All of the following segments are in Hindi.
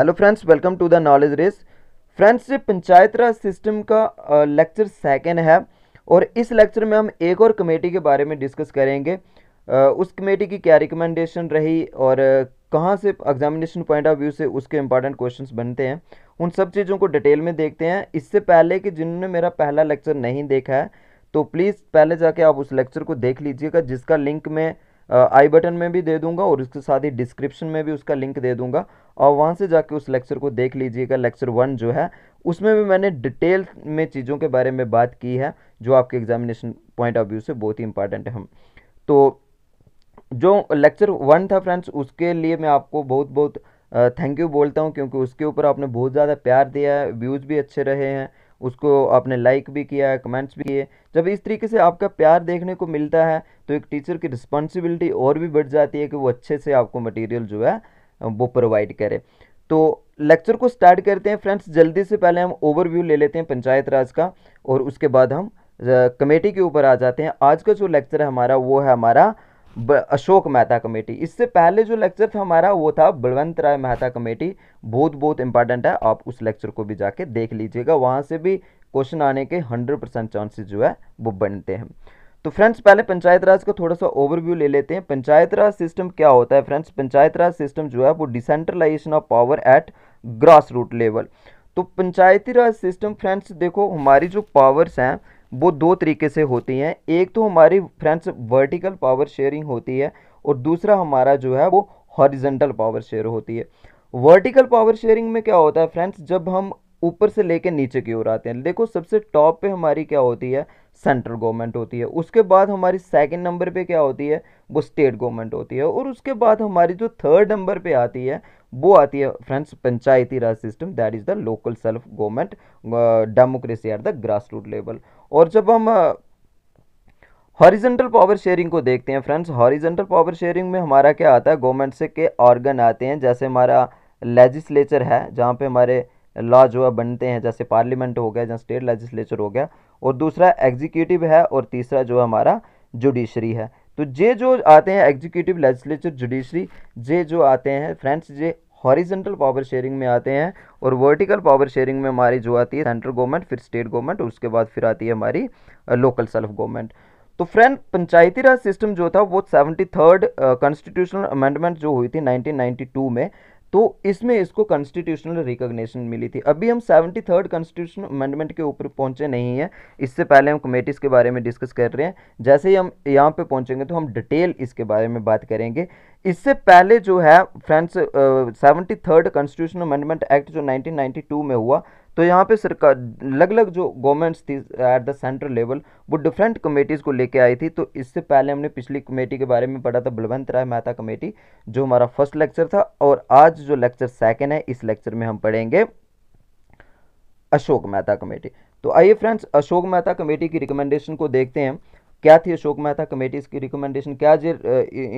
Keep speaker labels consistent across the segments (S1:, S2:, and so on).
S1: hello friends welcome to the knowledge race friends panchayat raj system का लेक्चर सेकेंड है और इस लेक्चर में हम एक और कमेटी के बारे में डिस्कस करेंगे उस कमेटी की क्या रिकमेंडेशन रही और कहाँ से एग्जामिनेशन पॉइंट ऑफ व्यू से उसके इंपॉर्टेंट क्वेश्चंस बनते हैं उन सब चीज़ों को डिटेल में देखते हैं इससे पहले कि जिन्होंने मेरा पहला लेक्चर नहीं देखा है तो प्लीज़ पहले जाके आप उस लेक्चर को देख लीजिएगा जिसका लिंक मैं आई बटन में भी दे दूंगा और उसके साथ ही डिस्क्रिप्शन में भी उसका लिंक दे दूंगा और वहाँ से जाके उस लेक्चर को देख लीजिएगा लेक्चर वन जो है उसमें भी मैंने डिटेल में चीज़ों के बारे में बात की है जो आपके एग्जामिनेशन पॉइंट ऑफ व्यू से बहुत ही इंपॉर्टेंट है हम तो जो लेक्चर वन था फ्रेंड्स उसके लिए मैं आपको बहुत बहुत थैंक यू बोलता हूँ क्योंकि उसके ऊपर आपने बहुत ज़्यादा प्यार दिया है व्यूज़ भी अच्छे रहे हैं उसको आपने लाइक भी किया कमेंट्स भी किए जब इस तरीके से आपका प्यार देखने को मिलता है तो एक टीचर की रिस्पॉन्सिबिलिटी और भी बढ़ जाती है कि वो अच्छे से आपको मटेरियल जो है वो प्रोवाइड करे तो लेक्चर को स्टार्ट करते हैं फ्रेंड्स जल्दी से पहले हम ओवरव्यू ले लेते हैं पंचायत राज का और उसके बाद हम कमेटी के ऊपर आ जाते हैं आज का जो लेक्चर है हमारा वो है हमारा अशोक मेहता कमेटी इससे पहले जो लेक्चर था हमारा वो था बलवंत राय मेहता कमेटी बहुत बहुत इंपॉर्टेंट है आप उस लेक्चर को भी जाके देख लीजिएगा वहाँ से भी क्वेश्चन आने के हंड्रेड परसेंट चांसेज जो है वो बनते हैं तो फ्रेंड्स पहले पंचायत राज का थोड़ा सा ओवरव्यू ले लेते हैं पंचायत राज सिस्टम क्या होता है फ्रेंड्स पंचायत राज सिस्टम जो है वो decentralisation of power at grass root level तो पंचायती राज सिस्टम फ्रेंड्स देखो हमारी जो पावर्स हैं वो दो तरीके से होती हैं एक तो हमारी फ्रेंड्स वर्टिकल पावर शेयरिंग होती है और दूसरा हमारा जो है वो हॉरिजेंटल पावर शेयर होती है वर्टिकल पावर शेयरिंग में क्या होता है फ्रेंड्स जब हम ऊपर से लेके नीचे की ओर आते हैं देखो सबसे टॉप पे हमारी क्या होती है सेंट्रल गवर्नमेंट होती है उसके बाद हमारी सेकंड नंबर पे क्या होती है वो स्टेट गवर्नमेंट होती है और उसके बाद हमारी जो थर्ड नंबर पे आती है वो आती है friends panchayati raj system that is the local self government democracy at the grass root level और जब हम हॉरिजेंटल पावर शेयरिंग को देखते हैं फ्रेंड्स हॉरिजेंटल पावर शेयरिंग में हमारा क्या आता है गवर्नमेंट से के ऑर्गन आते हैं जैसे हमारा लेजिस्लेचर है जहाँ पे हमारे लॉ जो है बनते हैं जैसे पार्लियामेंट हो गया जहाँ स्टेट लेजिस्लेचर हो गया और दूसरा एग्जीक्यूटिव है और तीसरा जो हमारा जुडिशरी है तो जे जो आते हैं एग्जीक्यूटिव लेजिस्लेचर जुडिशरी जे जो आते हैं फ्रेंड्स जे हॉरिजेंटल पावर शेयरिंग में आते हैं और वर्टिकल पावर शेयरिंग में हमारी जो आती है सेंट्रल गवर्नमेंट फिर स्टेट गवर्नमेंट उसके बाद फिर आती है हमारी लोकल सेल्फ गवर्नमेंट तो फ्रेंड पंचायती राज सिस्टम जो था वो सेवेंटी थर्ड कॉन्स्टिट्यूशनल अमेंडमेंट जो हुई थी 1992 में तो इसमें इसको कॉन्स्टिट्यूशनल रिकॉग्निशन मिली थी अभी हम सेवेंटी थर्ड कॉन्स्टिट्यूशन अमेंडमेंट के ऊपर पहुंचे नहीं हैं इससे पहले हम कमेटीज़ के बारे में डिस्कस कर रहे हैं जैसे ही हम यहाँ पे पहुंचेंगे तो हम डिटेल इसके बारे में बात करेंगे इससे पहले जो है friends seventy third constitution amendment act जो नाइनटीन में हुआ तो यहाँ पे सरकार अलग अलग जो गवर्नमेंट्स थी एट द सेंट्रल लेवल वो डिफरेंट कमेटीज़ को लेके आई थी तो इससे पहले हमने पिछली कमेटी के बारे में पढ़ा था बलवंत राय मेहता कमेटी जो हमारा फर्स्ट लेक्चर था और आज जो लेक्चर सेकेंड है इस लेक्चर में हम पढ़ेंगे अशोक मेहता कमेटी तो आइए फ्रेंड्स अशोक मेहता कमेटी की रिकमेंडेशन को देखते हैं क्या थी अशोक मेहता कमेटीज़ की रिकमेंडेशन क्या जे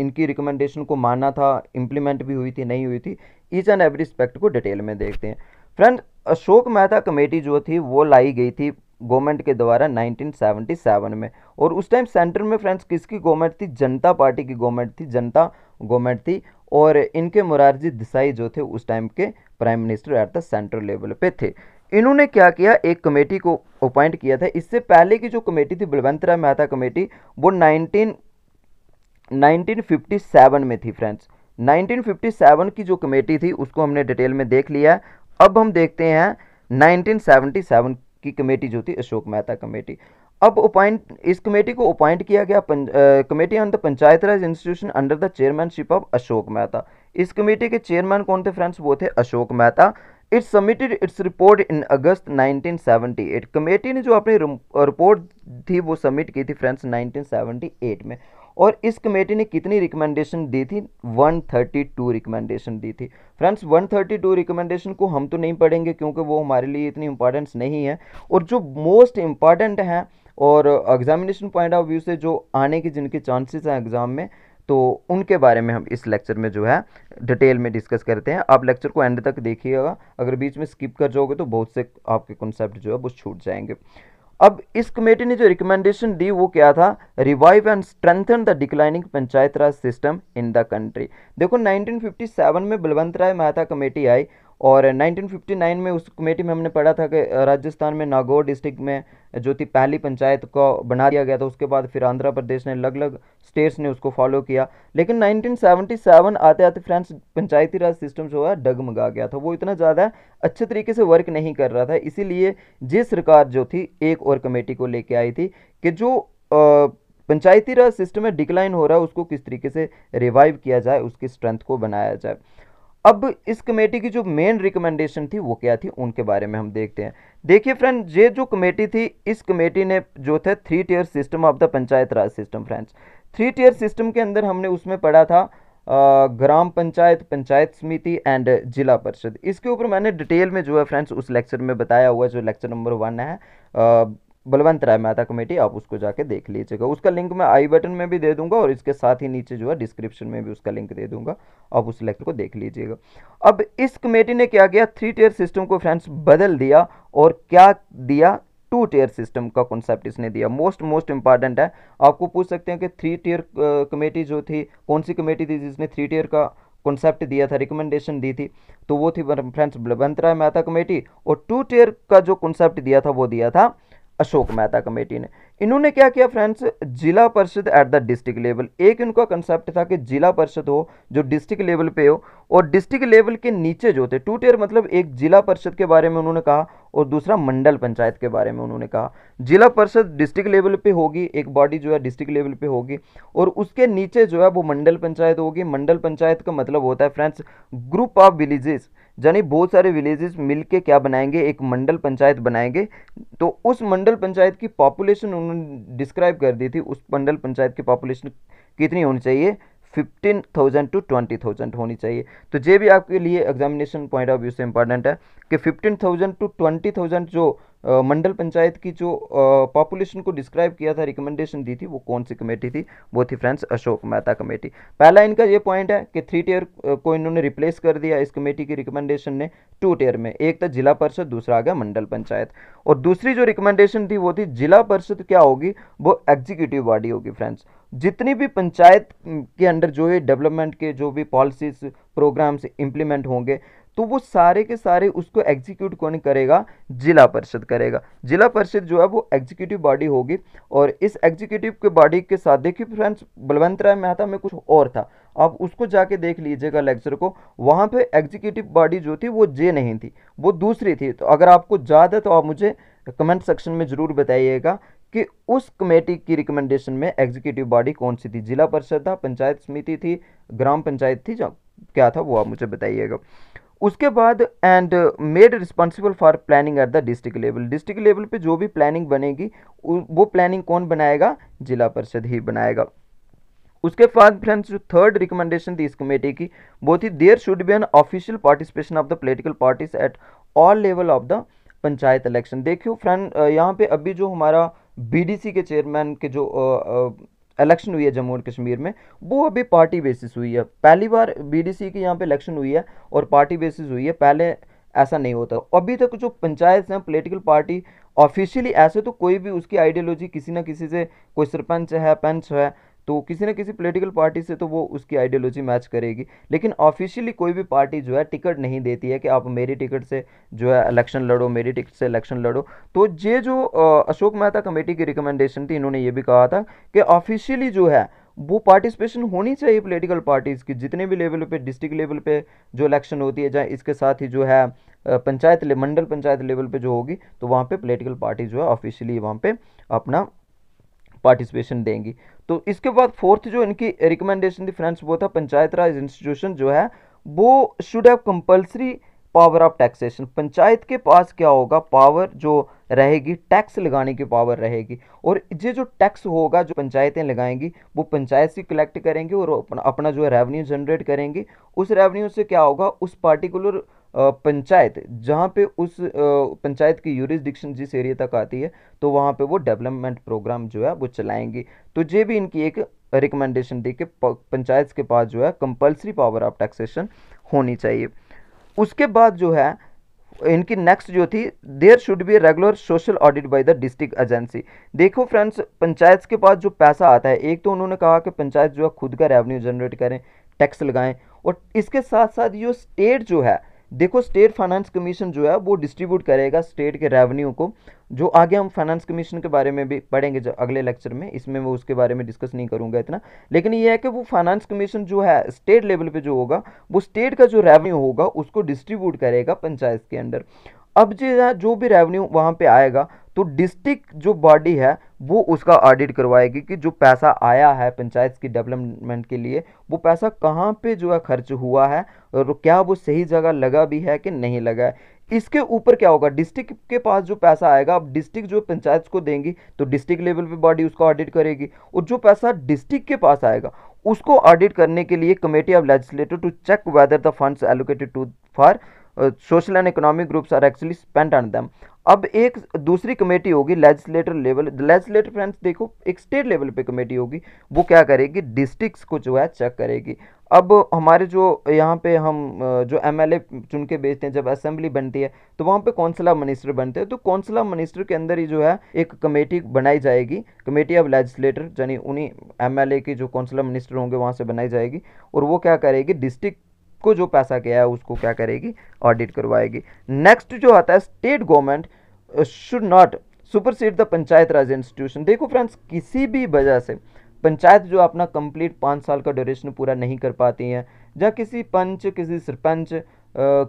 S1: इनकी रिकमेंडेशन को माना था इम्प्लीमेंट भी हुई थी नहीं हुई थी ईच एंड एवरी स्पेक्ट को डिटेल में देखते हैं फ्रेंड अशोक मेहता कमेटी जो थी वो लाई गई थी गवर्नमेंट के द्वारा 1977 में और उस टाइम सेंटर में फ्रेंड्स किसकी गवर्नमेंट थी जनता पार्टी की गवर्नमेंट थी जनता गवर्नमेंट थी और इनके मुरारजी देसाई जो थे उस टाइम के prime minister at the central level पे थे इन्होंने क्या किया एक कमेटी को अपॉइंट किया था इससे पहले की जो कमेटी थी बलवंत राय मेहता कमेटी वो फिफ्टी सेवन में थी फ्रेंड्स 1957 की जो कमेटी थी उसको हमने डिटेल में देख लिया अब हम देखते हैं 1977 की कमेटी जो थी अशोक मेहता कमेटी अब अपॉइंट इस कमेटी को अपॉइंट किया गया पंच, ah, committee on the panchayat raj institution under the chairmanship of Ashok Mehta इस कमेटी के चेयरमैन कौन थे फ्रेंड्स वो थे Ashok Mehta it submitted its report in August 1978 committee ने जो अपनी रिपोर्ट थी वो सबमिट की थी फ्रेंड्स 1978 में और इस कमेटी ने कितनी रिकमेंडेशन दी थी 132 रिकमेंडेशन दी थी फ्रेंड्स 132 रिकमेंडेशन को हम तो नहीं पढ़ेंगे क्योंकि वो हमारे लिए इतनी इंपॉर्टेंस नहीं है और जो मोस्ट इम्पॉर्टेंट हैं और एग्जामिनेशन पॉइंट ऑफ व्यू से जो आने के जिनके चांसेस हैं एग्ज़ाम में तो उनके बारे में हम इस लेक्चर में जो है डिटेल में डिस्कस करते हैं आप लेक्चर को एंड तक देखिएगा अगर बीच में स्किप कर जाओगे तो बहुत से आपके कॉन्सेप्ट जो है वो छूट जाएंगे अब इस कमेटी ने जो रिकमेंडेशन दी वो क्या था revive and strengthen the declining panchayat raj system in the country देखो 1957 में बलवंत राय मेहता कमेटी आई और 1959 में उस कमेटी में हमने पढ़ा था कि राजस्थान में नागौर डिस्ट्रिक्ट में जो थी पहली पंचायत को बना दिया गया था उसके बाद फिर आंध्र प्रदेश ने अलग अलग स्टेट्स ने उसको फॉलो किया लेकिन 1977 आते आते फ्रेंड्स पंचायती राज सिस्टम जो है डगमगा गया था वो इतना ज़्यादा अच्छे तरीके से वर्क नहीं कर रहा था इसीलिए जिस सरकार जो थी एक और कमेटी को लेके आई थी कि जो आ, पंचायती राज सिस्टम में डिक्लाइन हो रहा है उसको किस तरीके से रिवाइव किया जाए उसकी स्ट्रेंथ को बनाया जाए अब इस कमेटी की जो मेन रिकमेंडेशन थी वो क्या थी उनके बारे में हम देखते हैं देखिए फ्रेंड ये जो कमेटी थी इस कमेटी ने जो था three tier system of the panchayat raj system friends three tier system के अंदर हमने उसमें पढ़ा था ग्राम पंचायत पंचायत समिति एंड जिला परिषद इसके ऊपर मैंने डिटेल में जो है फ्रेंड्स उस लेक्चर में बताया हुआ जो लेक्चर नंबर वन है बलवंत राय मेहता कमेटी आप उसको जाके देख लीजिएगा उसका लिंक मैं आई बटन में भी दे दूंगा और इसके साथ ही नीचे जो है डिस्क्रिप्शन में भी उसका लिंक दे दूंगा आप उस लेक्चर को देख लीजिएगा अब इस कमेटी ने क्या किया थ्री टेयर सिस्टम को फ्रेंड्स बदल दिया और क्या दिया टू टेयर सिस्टम का कॉन्सेप्ट इसने दिया मोस्ट मोस्ट इंपॉर्टेंट है आपको पूछ सकते हैं कि थ्री टेयर कमेटी जो थी कौन सी कमेटी थी जिसने थ्री टेयर का कॉन्सेप्ट दिया था रिकमेंडेशन दी थी तो वो थी फ्रेंड्स बलवंत राय मेहता कमेटी और टू टेयर का जो कॉन्सेप्ट दिया था वो दिया था अशोक मेहता कमेटी ने इन्होंने क्या किया फ्रेंड्स जिला परिषद एट द डिस्ट्रिक्ट लेवल एक इनका कंसेप्ट था कि जिला परिषद हो जो डिस्ट्रिक्ट लेवल पे हो और डिस्ट्रिक्ट लेवल के नीचे जो थे टू टेयर मतलब एक जिला परिषद के बारे में उन्होंने कहा और दूसरा मंडल पंचायत के बारे में उन्होंने कहा जिला परिषद डिस्ट्रिक्ट लेवल पर होगी एक बॉडी जो है डिस्ट्रिक्ट लेवल पर होगी और उसके नीचे जो है वो मंडल पंचायत होगी मंडल पंचायत का मतलब होता है फ्रेंड्स ग्रुप ऑफ विलेजेस यानी बहुत सारे विलेजेस मिल के क्या बनाएंगे एक मंडल पंचायत बनाएंगे तो उस मंडल पंचायत की पॉपुलेशन उन्होंने डिस्क्राइब कर दी थी उस मंडल पंचायत की पॉपुलेशन कितनी होनी चाहिए fifteen thousand to twenty thousand होनी चाहिए तो ये भी आपके लिए एग्जामिनेशन पॉइंट ऑफ व्यू से इंपॉर्टेंट है कि fifteen thousand to twenty thousand जो मंडल पंचायत की जो पॉपुलेशन को डिस्क्राइब किया था रिकमेंडेशन दी थी वो कौन सी कमेटी थी वो थी फ्रेंड्स अशोक मेहता कमेटी पहला इनका ये पॉइंट है कि थ्री टेयर को इन्होंने रिप्लेस कर दिया इस कमेटी की रिकमेंडेशन ने टू टेयर में एक था जिला परिषद दूसरा आ गया मंडल पंचायत और दूसरी जो रिकमेंडेशन थी वो थी जिला परिषद क्या होगी वो एग्जीक्यूटिव बॉडी होगी फ्रेंड्स जितनी भी पंचायत के अंडर जो है डेवलपमेंट के जो भी पॉलिसीज प्रोग्राम्स इम्प्लीमेंट होंगे तो वो सारे के सारे उसको एग्जीक्यूट कौन करेगा जिला परिषद करेगा जिला परिषद जो है वो एग्जीक्यूटिव बॉडी होगी और इस एग्जीक्यूटिव के बॉडी के साथ देखिए फ्रेंड्स बलवंत राय मेहता में कुछ और था आप उसको जाके देख लीजिएगा लेक्चर को वहाँ पे एग्जीक्यूटिव बॉडी जो थी वो जे नहीं थी वो दूसरी थी तो अगर आपको याद है तो आप मुझे कमेंट सेक्शन में ज़रूर बताइएगा कि उस कमेटी की रिकमेंडेशन में एग्जीक्यूटिव बॉडी कौन सी थी जिला परिषद था पंचायत समिति थी ग्राम पंचायत थी क्या था वो आप मुझे बताइएगा उसके बाद and made responsible for planning at the district level district level पे जो भी प्लानिंग बनेगी वो प्लानिंग कौन बनाएगा जिला परिषद ही बनाएगा उसके बाद फ्रेंड्स जो थर्ड रिकमेंडेशन थी इस कमेटी की वो थी there should be an official participation of the political parties at all level of the panchayat election देखियो फ्रेंड यहाँ पे अभी जो हमारा बीडीसी के चेयरमैन के जो इलेक्शन हुई है जम्मू और कश्मीर में वो अभी पार्टी बेसिस हुई है पहली बार बीडीसी के यहाँ पे इलेक्शन हुई है और पार्टी बेसिस हुई है पहले ऐसा नहीं होता अभी तक जो पंचायत हैं पॉलिटिकल पार्टी ऑफिशियली ऐसे तो कोई भी उसकी आइडियोलॉजी किसी ना किसी से कोई सरपंच है पंच है तो किसी ना किसी पोलिटिकल पार्टी से तो वो उसकी आइडियोलॉजी मैच करेगी लेकिन ऑफिशियली कोई भी पार्टी जो है टिकट नहीं देती है कि आप मेरी टिकट से जो है इलेक्शन लड़ो मेरी टिकट से इलेक्शन लड़ो तो ये जो अशोक मेहता कमेटी की रिकमेंडेशन थी इन्होंने ये भी कहा था कि ऑफिशियली जो है वो पार्टिसिपेशन होनी चाहिए पोलिटिकल पार्टीज़ की जितने भी लेवल पर डिस्ट्रिक्ट लेवल पर जो इलेक्शन होती है जहाँ इसके साथ ही जो है पंचायत मंडल पंचायत लेवल पे जो होगी तो वहाँ पे पॉलिटिकल पार्टी जो है ऑफिशियली वहाँ पे अपना पार्टिसिपेशन देंगी तो इसके बाद फोर्थ जो इनकी रिकमेंडेशन थी फ्रेंड्स वो था पंचायत राज इंस्टीट्यूशन जो है वो should have compulsory power of taxation panchayat के पास क्या होगा पावर जो रहेगी टैक्स लगाने की पावर रहेगी और ये जो टैक्स होगा जो पंचायतें लगाएंगी वो पंचायत से कलेक्ट करेंगी और अपना अपना जो है रेवेन्यू जनरेट करेंगी उस रेवेन्यू से क्या होगा उस पार्टिकुलर पंचायत जहाँ पे उस पंचायत की यूरिस्डिक्शन जिस एरिया तक आती है तो वहाँ पे वो डेवलपमेंट प्रोग्राम जो है वो चलाएंगे तो ये भी इनकी एक रिकमेंडेशन दी कि पंचायत के पास जो है कंपलसरी पावर ऑफ टैक्सेशन होनी चाहिए उसके बाद जो है इनकी नेक्स्ट जो थी there should be regular social audit by the district agency देखो फ्रेंड्स पंचायत के पास जो पैसा आता है एक तो उन्होंने कहा कि पंचायत जो है खुद का रेवेन्यू जनरेट करें टैक्स लगाएं और इसके साथ साथ जो स्टेट जो है देखो स्टेट फाइनेंस कमीशन जो है वो डिस्ट्रीब्यूट करेगा स्टेट के रेवेन्यू को जो आगे हम फाइनेंस कमीशन के बारे में भी पढ़ेंगे जो अगले लेक्चर में इसमें मैं उसके बारे में डिस्कस नहीं करूंगा इतना लेकिन ये है कि वो फाइनेंस कमीशन जो है स्टेट लेवल पे जो होगा वो स्टेट का जो रेवेन्यू होगा उसको डिस्ट्रीब्यूट करेगा पंचायत के अंडर अब जो जो भी रेवेन्यू वहाँ पे आएगा तो डिस्ट्रिक्ट जो बॉडी है वो उसका ऑडिट करवाएगी कि जो पैसा आया है पंचायत की डेवलपमेंट के लिए वो पैसा कहाँ पे जो है खर्च हुआ है और क्या वो सही जगह लगा भी है कि नहीं लगा है इसके ऊपर क्या होगा डिस्ट्रिक्ट के पास जो पैसा आएगा अब डिस्ट्रिक्ट जो पंचायत को देंगी तो डिस्ट्रिक्ट लेवल पर बॉडी उसका ऑडिट करेगी और जो पैसा डिस्ट्रिक्ट के पास आएगा उसको ऑडिट करने के लिए committee of legislator to check whether the funds allocated to for social and economic groups are actually spend on them अब एक दूसरी कमेटी होगी लेजिस्लेटर लेवल लेजिस्लेटर फ्रेंड्स देखो एक स्टेट लेवल पे कमेटी होगी वो क्या करेगी डिस्ट्रिक्ट्स को जो है चेक करेगी अब हमारे जो यहाँ पे हम जो एमएलए चुन के बेचते हैं जब असेंबली बनती है तो वहाँ पे कौंसला मिनिस्टर बनते हैं तो कौंसला मिनिस्टर के अंदर ही जो है एक कमेटी बनाई जाएगी कमेटी ऑफ लेजिस्लेटर यानी उन्हीं एमएलए की जो कौंसला मिनिस्टर होंगे वहाँ से बनाई जाएगी और वो क्या करेगी डिस्ट्रिक्ट उसको जो पैसा गया है उसको क्या करेगी ऑडिट करवाएगी नेक्स्ट जो आता है state government should not supersede the panchayat raj institution देखो फ्रेंड्स किसी भी वजह से पंचायत जो अपना कंप्लीट पाँच साल का ड्यूरेशन पूरा नहीं कर पाती हैं या किसी पंच किसी सरपंच uh,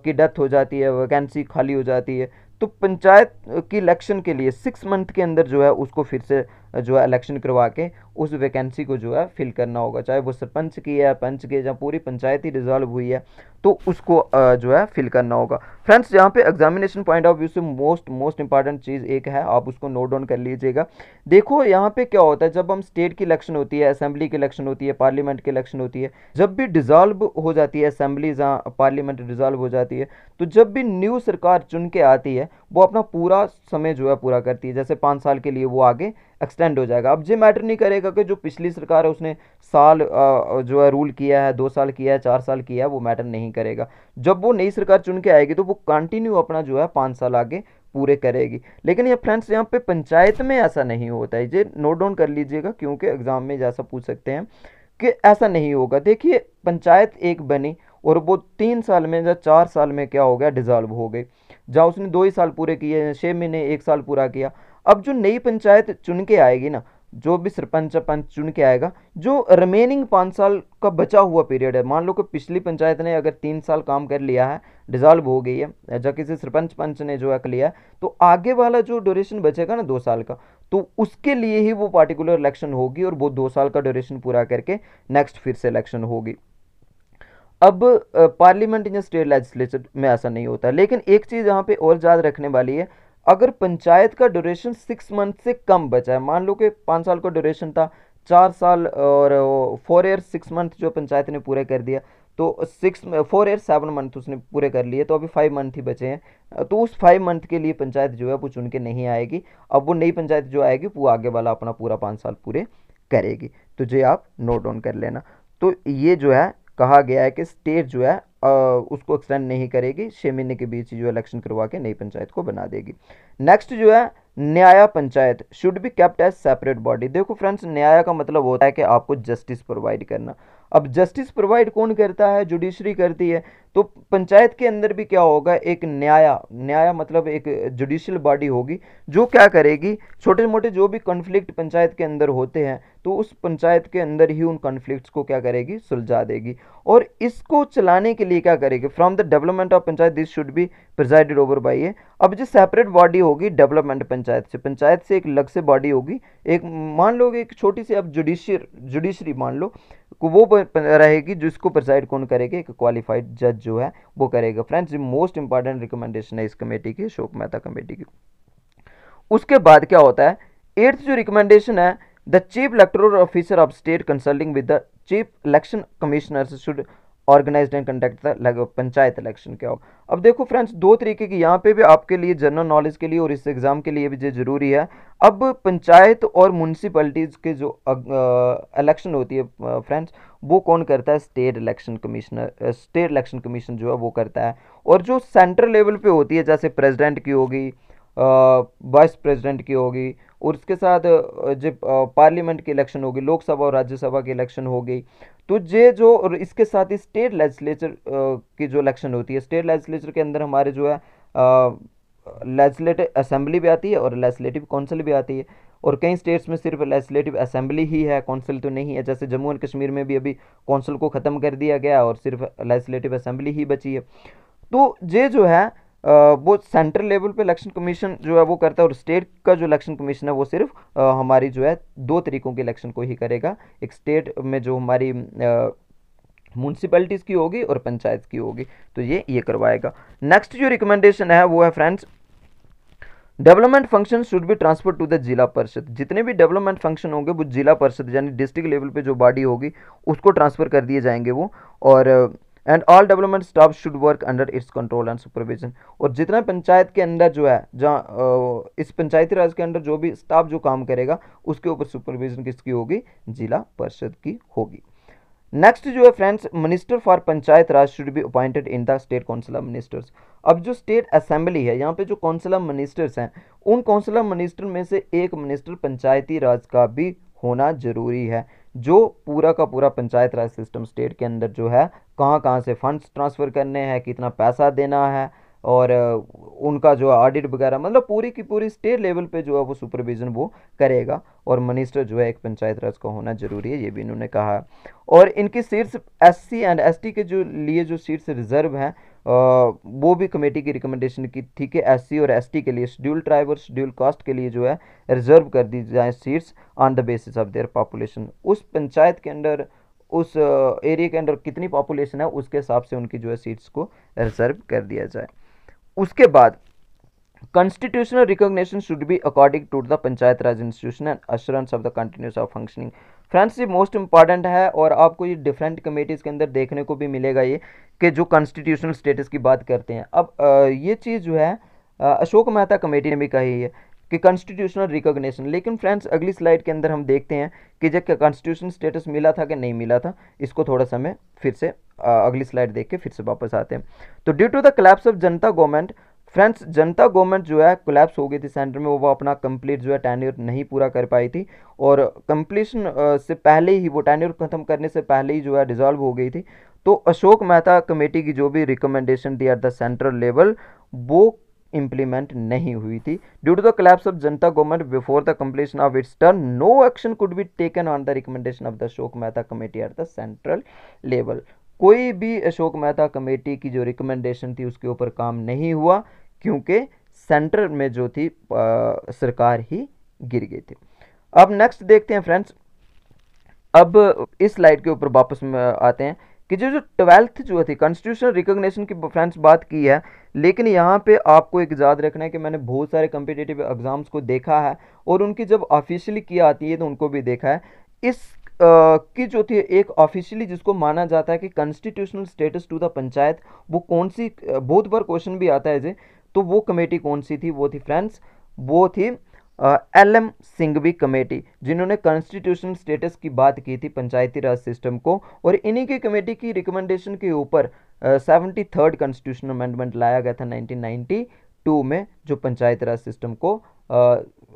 S1: की डेथ हो जाती है वैकेंसी खाली हो जाती है तो पंचायत uh, की इलेक्शन के लिए सिक्स मंथ के अंदर जो है उसको फिर से जो है इलेक्शन करवा के उस वैकेंसी को जो है फिल करना होगा चाहे वो सरपंच की है पंच की है जहाँ पूरी पंचायत ही डिजॉल्व हुई है तो उसको जो है फिल करना होगा फ्रेंड्स यहाँ पे एग्जामिनेशन पॉइंट ऑफ व्यू से मोस्ट मोस्ट इंपॉर्टेंट चीज़ एक है आप उसको नोट डाउन कर लीजिएगा देखो यहाँ पे क्या होता है जब हम स्टेट की इलेक्शन होती है असेंबली की इलेक्शन होती है पार्लियामेंट की इलेक्शन होती है जब भी डिजॉल्व हो जाती है असेंबली जहाँ पार्लियामेंट डिजॉल्व हो जाती है तो जब भी न्यू सरकार चुन के आती है वो अपना पूरा समय जो है पूरा करती है जैसे पाँच साल के लिए वो आगे एक्सटेंड हो जाएगा अब ये मैटर नहीं करेगा कि जो पिछली सरकार है उसने साल जो है रूल किया है दो साल किया है चार साल किया है वो मैटर नहीं करेगा जब वो नई सरकार चुन के आएगी तो वो कंटिन्यू अपना जो है पाँच साल आगे पूरे करेगी लेकिन ये फ्रेंड्स यहाँ पे पंचायत में ऐसा नहीं होता है ये नोट डाउन कर लीजिएगा क्योंकि एग्ज़ाम में जैसा पूछ सकते हैं कि ऐसा नहीं होगा देखिए पंचायत एक बनी और वो तीन साल में या चार साल में क्या हो गया डिज़ॉल्व हो गई जहाँ उसने दो ही साल पूरे किए छः महीने एक साल पूरा किया अब जो नई पंचायत चुन के आएगी ना जो भी सरपंच पंच चुन के आएगा जो रिमेनिंग पाँच साल का बचा हुआ पीरियड है मान लो कि पिछली पंचायत ने अगर तीन साल काम कर लिया है डिजॉल्व हो गई है या किसी सरपंच पंच ने जो है लिया है तो आगे वाला जो ड्यूरेशन बचेगा ना दो साल का तो उसके लिए ही वो पार्टिकुलर इलेक्शन होगी और वो दो साल का ड्यूरेशन पूरा करके नेक्स्ट फिर से इलेक्शन होगी अब पार्लियामेंट या स्टेट लेजिस्लेचर में ऐसा नहीं होता लेकिन एक चीज़ यहाँ पे और याद रखने वाली है अगर पंचायत का ड्यूरेशन सिक्स मंथ से कम बचा है मान लो कि पाँच साल का ड्यूरेशन था चार साल और फोर ईयर सिक्स मंथ जो पंचायत ने पूरे कर दिया तो six four year seven month उसने पूरे कर लिए तो अभी फाइव मंथ ही बचे हैं तो उस फाइव मंथ के लिए पंचायत जो है वो चुन के नहीं आएगी अब वो नई पंचायत जो आएगी वो आगे वाला अपना पूरा पाँच साल पूरे करेगी तो जी आप नोट डाउन कर लेना तो ये जो है कहा गया है कि स्टेट जो है उसको एक्सटेंड नहीं करेगी छः महीने के बीच जो इलेक्शन करवा के नई पंचायत को बना देगी नेक्स्ट जो है nyaya panchayat should be kept as separate body देखो फ्रेंड्स न्याया का मतलब होता है कि आपको जस्टिस प्रोवाइड करना अब जस्टिस प्रोवाइड कौन करता है जुडिशरी करती है तो पंचायत के अंदर भी क्या होगा एक न्याया न्याया मतलब एक जुडिशियल बॉडी होगी जो क्या करेगी छोटे मोटे जो भी कन्फ्लिक्ट पंचायत के अंदर होते हैं तो उस पंचायत के अंदर ही उन कन्फ्लिक्ट को क्या करेगी सुलझा देगी और इसको चलाने के लिए क्या करेगी from the development of panchayat this should be presided over by a अब जो सेपरेट बॉडी होगी डेवलपमेंट पंचायत से पंचायत से एक अलग से बॉडी होगी एक मान लो एक छोटी सी अब जुडिशियर जुडिशरी मान लो वो रहेगी जिसको प्रिसाइड कौन करेगा एक क्वालिफाइड जज जो है वो करेगा फ्रेंड्स मोस्ट इंपॉर्टेंट रिकमेंडेशन है इस कमेटी की अशोक मेहता कमेटी की उसके बाद क्या होता है एट्थ जो रिकमेंडेशन है the chief electoral officer of state consulting with the chief election commissioner should organise and conduct panchayat election क्या हो अब देखो फ्रेंड्स दो तरीके की यहाँ पे भी आपके लिए जनरल नॉलेज के लिए और इस एग्ज़ाम के लिए भी जो ज़रूरी है अब पंचायत और म्यूनसिपलिटीज़ के जो इलेक्शन होती है फ्रेंड्स वो कौन करता है state election commissioner state election commission जो है वो करता है और जो सेंट्रल लेवल पे होती है जैसे प्रेजिडेंट की होगी वाइस प्रेसिडेंट की होगी और इसके साथ जब पार्लियामेंट की इलेक्शन होगी लोकसभा और राज्यसभा की इलेक्शन होगी तो ये जो और इसके साथ ही स्टेट लेजिस्लेचर की जो इलेक्शन होती है स्टेट लेजिस्लेचर के अंदर हमारे जो है लेजिस्लेटिव असेंबली भी आती है और लेजिस्लेटिव काउंसिल भी आती है और कई स्टेट्स में सिर्फ लेजिस्लेटिव असेंबली ही है काउंसिल तो नहीं है जैसे जम्मू एंड कश्मीर में भी अभी काउंसिल को ख़त्म कर दिया गया और सिर्फ लेजिस्लेटिव असेंबली ही बची है तो ये जो है वो सेंट्रल लेवल पे इलेक्शन कमीशन जो है वो करता है और स्टेट का जो इलेक्शन कमीशन है वो सिर्फ हमारी जो है दो तरीक़ों के इलेक्शन को ही करेगा एक स्टेट में जो हमारी म्यूनसिपलिटीज़ की होगी और पंचायत की होगी तो ये ये करवाएगा नेक्स्ट जो रिकमेंडेशन है वो है friends development function should be transfer to the Zila Parishad जितने भी डेवलपमेंट फंक्शन होंगे वो जिला परिषद यानी डिस्ट्रिक्ट लेवल पे जो बॉडी होगी उसको ट्रांसफ़र कर दिए जाएंगे वो और and all development staff should work under its control and supervision और जितना पंचायत के अंदर जो है जहाँ इस पंचायती राज के अंदर जो भी स्टाफ जो काम करेगा उसके ऊपर सुपरविजन किसकी होगी जिला परिषद की होगी नेक्स्ट जो है friends minister for panchayat raj should be appointed in the state council of ministers अब जो स्टेट असेंबली है यहाँ पे जो काउंसिल ऑफ मिनिस्टर्स हैं उन काउंसिल ऑफ मिनिस्टर में से एक मिनिस्टर पंचायती राज का भी होना जरूरी है जो पूरा का पूरा पंचायत राज सिस्टम स्टेट के अंदर जो है कहाँ कहाँ से फंड्स ट्रांसफ़र करने हैं कितना पैसा देना है और उनका जो ऑडिट वगैरह मतलब पूरी की पूरी स्टेट लेवल पे जो है वो सुपरविज़न वो करेगा और मिनिस्टर जो है एक पंचायत राज का होना ज़रूरी है ये भी इन्होंने कहा और इनकी सीट्स एससी एंड एसटी के जो लिए जो सीट्स रिजर्व हैं वो भी कमेटी की रिकमेंडेशन की थी कि एससी और एसटी के लिए शेड्यूल ट्राइब और शेड्यूल कास्ट के लिए जो है रिजर्व कर दी जाए seats on the basis of their population उस पंचायत के अंदर उस एरिया के अंदर कितनी पॉपुलेशन है उसके हिसाब से उनकी जो है सीट्स को रिजर्व कर दिया जाए उसके बाद constitutional recognition should be according to the panchayat raj institution and assurance of the continuous of functioning friends ये मोस्ट इंपॉर्टेंट है और आपको ये डिफरेंट कमेटीज़ के अंदर देखने को भी मिलेगा ये कि जो कॉन्स्टिट्यूशनल स्टेटस की बात करते हैं अब ये चीज़ जो है अशोक मेहता कमेटी ने भी कही है कि कॉन्स्टिट्यूशनल रिकॉग्निशन लेकिन फ्रेंड्स अगली स्लाइड के अंदर हम देखते हैं कि जब क्या कॉन्स्टिट्यूशन स्टेटस मिला था कि नहीं मिला था इसको थोड़ा समय फिर से अगली स्लाइड देख के फिर से वापस आते हैं तो due to the collapse of Janata government friends Janata government जो है कोलैप्स हो गई थी सेंटर में वो अपना कंप्लीट जो है टैन्यूर नहीं पूरा कर पाई थी और कंप्लीशन से पहले ही वो टैन्यूर खत्म करने से पहले ही जो है डिजॉल्व हो गई थी तो अशोक मेहता कमेटी की जो भी रिकमेंडेशन दी एट द सेंट्रल लेवल वो इंप्लीमेंट नहीं हुई थी due to the collapse of Janata government before the completion of its term no action could be taken on the recommendation of the Ashok Mehta committee at the central level कोई भी अशोक मेहता कमेटी की जो रिकमेंडेशन थी उसके ऊपर काम नहीं हुआ क्योंकि सेंटर में जो थी आ, सरकार ही गिर गई थी अब नेक्स्ट देखते हैं फ्रेंड्स अब इस स्लाइड के ऊपर वापस आते हैं कि जो जो ट्वेल्थ जो थी कॉन्स्टिट्यूशनल रिकोगनेशन की फ्रेंड्स बात की है लेकिन यहाँ पे आपको एक याद रखना है कि मैंने बहुत सारे कम्पिटेटिव एग्ज़ाम्स को देखा है और उनकी जब ऑफिशियली किया आती है तो उनको भी देखा है इस Uh, की जो थी एक ऑफिशियली जिसको माना जाता है कि constitutional status to the panchayat वो कौन सी बहुत बार क्वेश्चन भी आता है जे तो वो कमेटी कौन सी थी वो थी फ्रेंड्स वो थी एल एम सिंघवी कमेटी जिन्होंने कॉन्स्टिट्यूशन स्टेटस की बात की थी पंचायती राज सिस्टम को और इन्हीं की कमेटी की रिकमेंडेशन के ऊपर सेवेंटी थर्ड कॉन्स्टिट्यूशन अमेंडमेंट लाया गया था 1992 में जो पंचायत राज सिस्टम को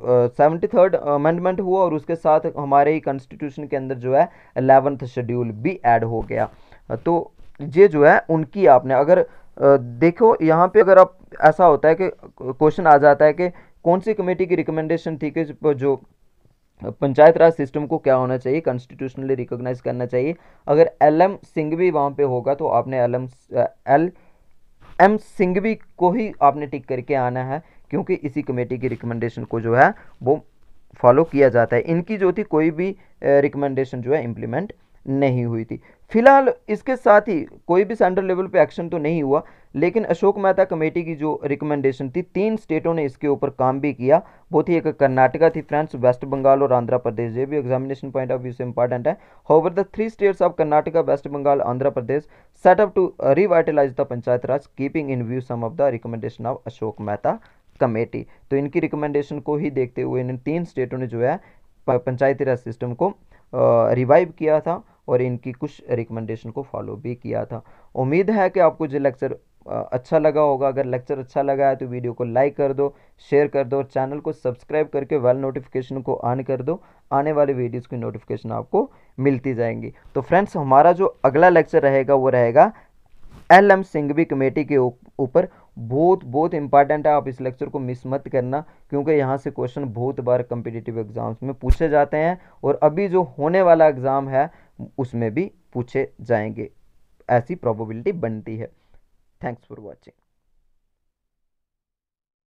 S1: सेवेंटी थर्ड अमेंडमेंट हुआ और उसके साथ हमारे ही कॉन्स्टिट्यूशन के अंदर जो है एलेवंथ शेड्यूल भी ऐड हो गया तो ये जो है उनकी आपने अगर देखो यहाँ पे अगर आप ऐसा होता है कि क्वेश्चन आ जाता है कि कौन सी कमेटी की रिकमेंडेशन थी कि जो पंचायत राज सिस्टम को क्या होना चाहिए कॉन्स्टिट्यूशनली रिकॉग्नाइज करना चाहिए अगर एल एम सिंघवी वहाँ पे होगा तो आपने L M L M Singhvi को ही आपने टिक करके आना है क्योंकि इसी कमेटी की रिकमेंडेशन को जो है वो फॉलो किया जाता है इनकी जो थी कोई भी रिकमेंडेशन जो है इम्प्लीमेंट नहीं हुई थी फिलहाल इसके साथ ही कोई भी सेंट्रल लेवल पे एक्शन तो नहीं हुआ लेकिन अशोक मेहता कमेटी की जो रिकमेंडेशन थी तीन स्टेटों ने इसके ऊपर काम भी किया बहुत ही एक कर्नाटका थी फ्रेंड्स वेस्ट बंगाल और आंध्र प्रदेश ये भी एग्जामिनेशन पॉइंट ऑफ व्यू से इंपॉर्टेंट है however the three states of Karnataka West Bengal Andhra Pradesh set up to revitalise the panchayat raj keeping in view some of the recommendation of Ashok Mehta committee तो इनकी रिकमेंडेशन को ही देखते हुए इन तीन स्टेटों ने जो है पंचायती राज सिस्टम को रिवाइव किया था और इनकी कुछ रिकमेंडेशन को फॉलो भी किया था उम्मीद है कि आपको जो लेक्चर अच्छा लगा होगा अगर लेक्चर अच्छा लगा है तो वीडियो को लाइक कर दो शेयर कर दो और चैनल को सब्सक्राइब करके वेल नोटिफिकेशन को ऑन कर दो आने वाले वीडियोज़ की नोटिफिकेशन आपको मिलती जाएंगी तो फ्रेंड्स हमारा जो अगला लेक्चर रहेगा वो रहेगा एल एम सिंघवी कमेटी के ऊपर बहुत बहुत इंपॉर्टेंट है आप इस लेक्चर को मिस मत करना क्योंकि यहाँ से क्वेश्चन बहुत बार कम्पिटिटिव एग्ज़ाम्स में पूछे जाते हैं और अभी जो होने वाला एग्ज़ाम है उसमें भी पूछे जाएंगे ऐसी प्रोबेबिलिटी बनती है थैंक्स फॉर वॉचिंग